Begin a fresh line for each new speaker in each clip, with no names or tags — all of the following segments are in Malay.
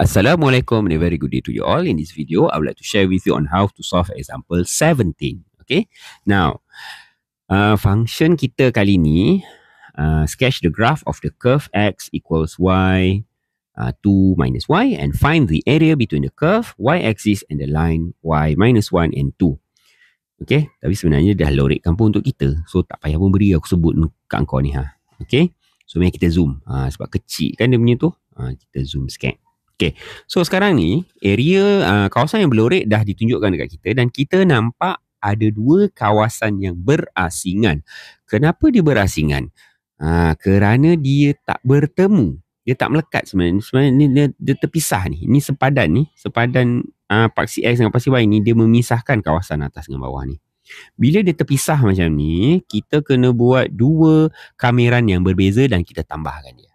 Assalamualaikum and a very good day to you all. In this video, I would like to share with you on how to solve example 17. Okay. Now, uh, function kita kali ni, uh, sketch the graph of the curve x equals y uh, 2 minus y and find the area between the curve y-axis and the line y minus 1 and 2. Okay, tapi sebenarnya dah lorek kampung untuk kita. So, tak payah pun beri aku sebut kat kau ni ha. Okay, so mari kita zoom. Ha, sebab kecil kan dia punya tu. Ha, kita zoom sikit. Okay. So sekarang ni area uh, kawasan yang belorek dah ditunjukkan dekat kita dan kita nampak ada dua kawasan yang berasingan. Kenapa dia berasingan? Ha, kerana dia tak bertemu. Dia tak melekat sebenarnya. Sebenarnya dia, dia, dia terpisah ni. Ini sepadan ni. Sepadan uh, paksi X dengan paksi Y ni dia memisahkan kawasan atas dengan bawah ni. Bila dia terpisah macam ni, kita kena buat dua kameran yang berbeza dan kita tambahkan dia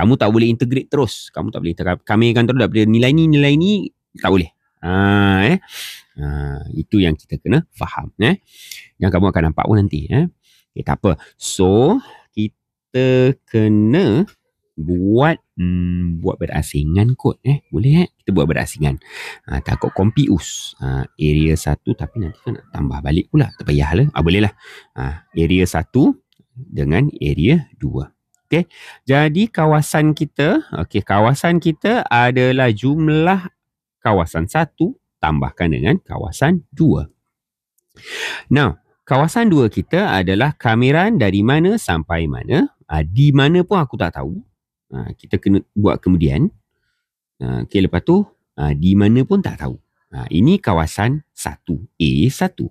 kamu tak boleh integrate terus kamu tak boleh kami kan terus daripada nilai ni nilai ni tak boleh ha, eh ha, itu yang kita kena faham eh yang kamu akan nampak pun nanti eh okay, tak apa so kita kena buat hmm, buat berasingan kot eh boleh eh kita buat berasingan ha, takut kompius ha, area satu tapi nanti kan nak tambah balik pula terpayah lah ha, boleh lah ha, area satu dengan area dua Okey. Jadi kawasan kita, okey, kawasan kita adalah jumlah kawasan satu tambahkan dengan kawasan dua. Now, kawasan dua kita adalah kamiran dari mana sampai mana? Uh, di mana pun aku tak tahu. Uh, kita kena buat kemudian. Uh, okey, lepas tu uh, di mana pun tak tahu. Uh, ini kawasan satu a satu.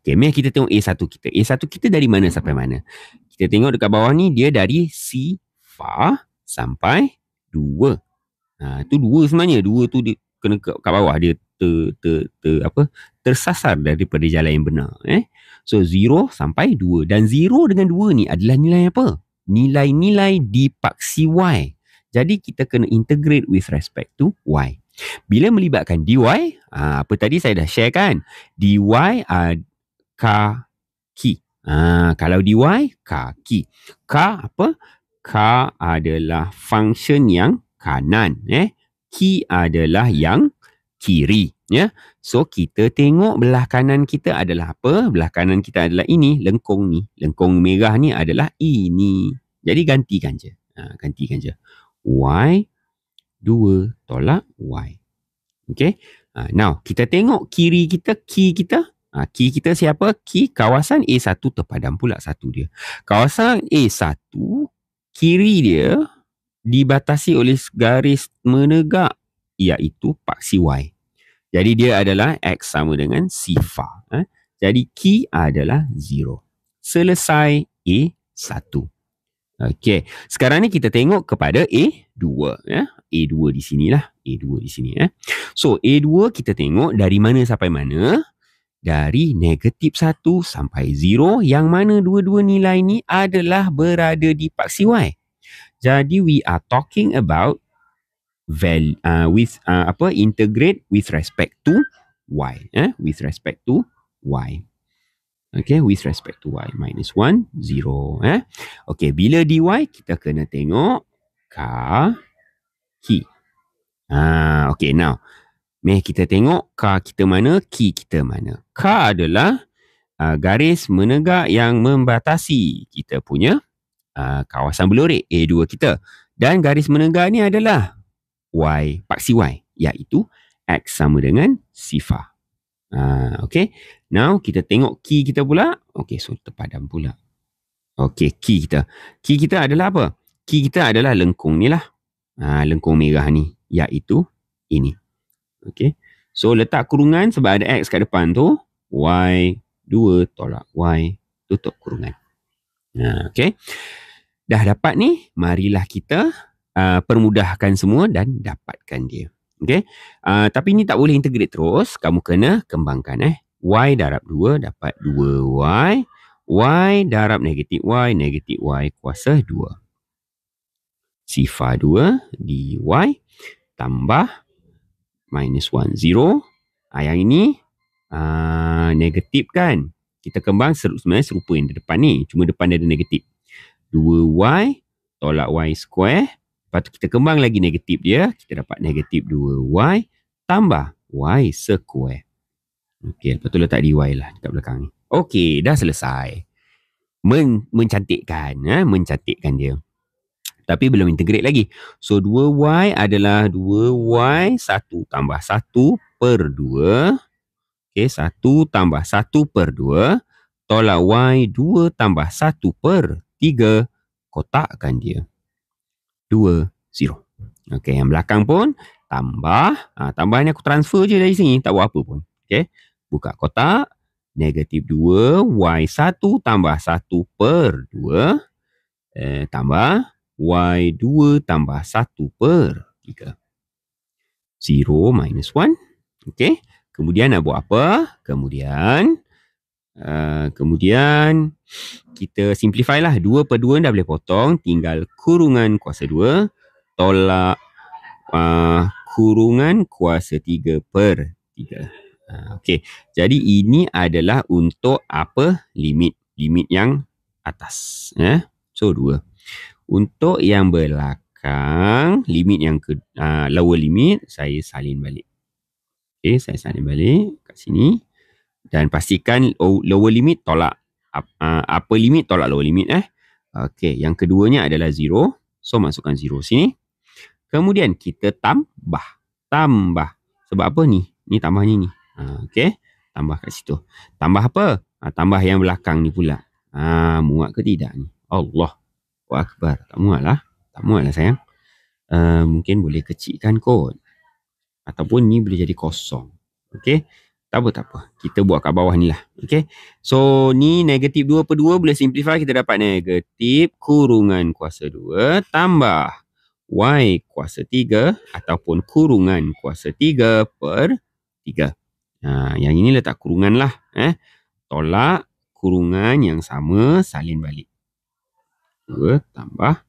Okey, mari kita tengok A1 kita. A1 kita dari mana sampai mana? Kita tengok dekat bawah ni dia dari fa sampai 2. Ha tu 2 sebenarnya. 2 tu dia kena kat, kat bawah dia ter, ter, ter, apa tersasar daripada jalan yang benar eh. So 0 sampai 2 dan 0 dengan 2 ni adalah nilai apa? Nilai-nilai dipaksi y. Jadi kita kena integrate with respect to y. Bila melibatkan dy, ha, apa tadi saya dah share kan? dy uh, ha, k. Ha, kalau DY, kaki. K apa? K adalah function yang kanan. Eh? K adalah yang kiri. Ya? So, kita tengok belah kanan kita adalah apa? Belah kanan kita adalah ini, lengkung ni. Lengkung merah ni adalah ini. Jadi, gantikan je. Ha, gantikan je. Y, 2 tolak Y. Okay. Ha, now, kita tengok kiri kita, key kita, Ha, key kita siapa? Key kawasan A1 terpadam pula satu dia. Kawasan A1, kiri dia dibatasi oleh garis menegak iaitu paksi Y. Jadi dia adalah X sama dengan sifar. Ha? Jadi key adalah 0. Selesai A1. Okey. Sekarang ni kita tengok kepada A2. Ya? A2 di sinilah. A2 di sini. Ya? So A2 kita tengok dari mana sampai mana dari negatif 1 sampai 0 yang mana dua-dua nilai ni adalah berada di paksi Y. Jadi we are talking about val, uh, with uh, apa integrate with respect to Y. Eh? With respect to Y. Okay, with respect to Y. Minus 1, 0. Eh? Okay, bila dy, kita kena tengok kaki. Ah, okay, now. Meh kita tengok k kita mana, k kita mana. k adalah uh, garis menegak yang membatasi kita punya uh, kawasan belurik A2 kita. Dan garis menegak ni adalah Y, paksi Y iaitu X sama dengan sifar. Uh, okay. Now kita tengok k kita pula. Okay, so terpadam pula. Okay, k kita. k kita adalah apa? k kita adalah lengkung ni lah. Uh, lengkung merah ni iaitu ini. Okay. So letak kurungan sebab ada X kat depan tu. Y 2 tolak Y tutup kurungan. Nah, ha, okay. Dah dapat ni, marilah kita uh, permudahkan semua dan dapatkan dia. Okay. Uh, tapi ni tak boleh integrate terus. Kamu kena kembangkan eh. Y darab 2 dapat 2Y. Y darab negatif Y, negatif Y kuasa 2. Sifar 2 y tambah minus 1 zero ha, yang ini uh, negatif kan kita kembang sebenarnya serupa yang di depan ni cuma depan dia ada negatif 2y tolak y square lepas tu kita kembang lagi negatif dia kita dapat negatif 2y tambah y square Okey, lepas tu letak DY lah dekat belakang ni. Okey, dah selesai. Men mencantikkan, eh? mencantikkan dia tapi belum integrate lagi. So 2y adalah 2y 1 tambah 1 per 2. Okey, 1 tambah 1 per 2. Tolak y 2 tambah 1 per 3. Kotakkan dia. 2, 0. Okey, yang belakang pun tambah. Ha, tambah ni aku transfer je dari sini. Tak buat apa pun. Okey, buka kotak. Negatif 2, y 1 tambah 1 per 2. Eh, tambah Y2 tambah 1 per 3. 0 minus 1. Okey. Kemudian nak buat apa? Kemudian. Uh, kemudian kita simplify lah. 2 per 2 dah boleh potong. Tinggal kurungan kuasa 2. Tolak uh, kurungan kuasa 3 per 3. Uh, Okey. Jadi ini adalah untuk apa? Limit. Limit yang atas. Eh? So 2. Untuk yang belakang, limit yang ke, uh, lower limit, saya salin balik. Okay, saya salin balik kat sini. Dan pastikan lower limit tolak. Uh, upper limit tolak lower limit eh. Okay, yang keduanya adalah zero, So, masukkan zero sini. Kemudian, kita tambah. Tambah. Sebab apa ni? Ni tambahnya ni. Uh, ah, okay. Tambah kat situ. Tambah apa? Uh, tambah yang belakang ni pula. Uh, muat ke tidak ni? Allah. Allah Akbar. Tak muat lah. Tak muat lah sayang. Uh, mungkin boleh kecilkan kot. Ataupun ni boleh jadi kosong. Okay. Tak apa, tak apa. Kita buat kat bawah ni lah. Okay. So, ni negatif 2 per 2 boleh simplify. Kita dapat negatif kurungan kuasa 2 tambah y kuasa 3 ataupun kurungan kuasa 3 per 3. Ha, yang ini letak kurungan lah. Eh. Tolak kurungan yang sama salin balik. 2 tambah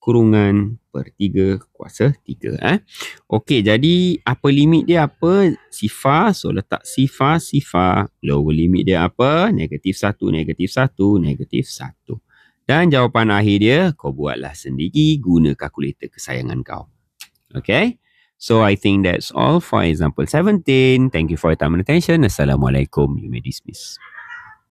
kurungan per 3 kuasa 3 eh. Okey jadi apa limit dia apa? Sifar. So letak sifar, sifar. Lower limit dia apa? Negatif 1, negatif 1, negatif 1. Dan jawapan akhir dia kau buatlah sendiri guna kalkulator kesayangan kau. Okey. So I think that's all for example 17. Thank you for your time and attention. Assalamualaikum. You may dismiss.